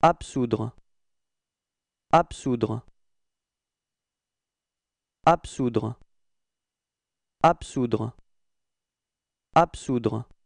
absoudre absoudre absoudre absoudre absoudre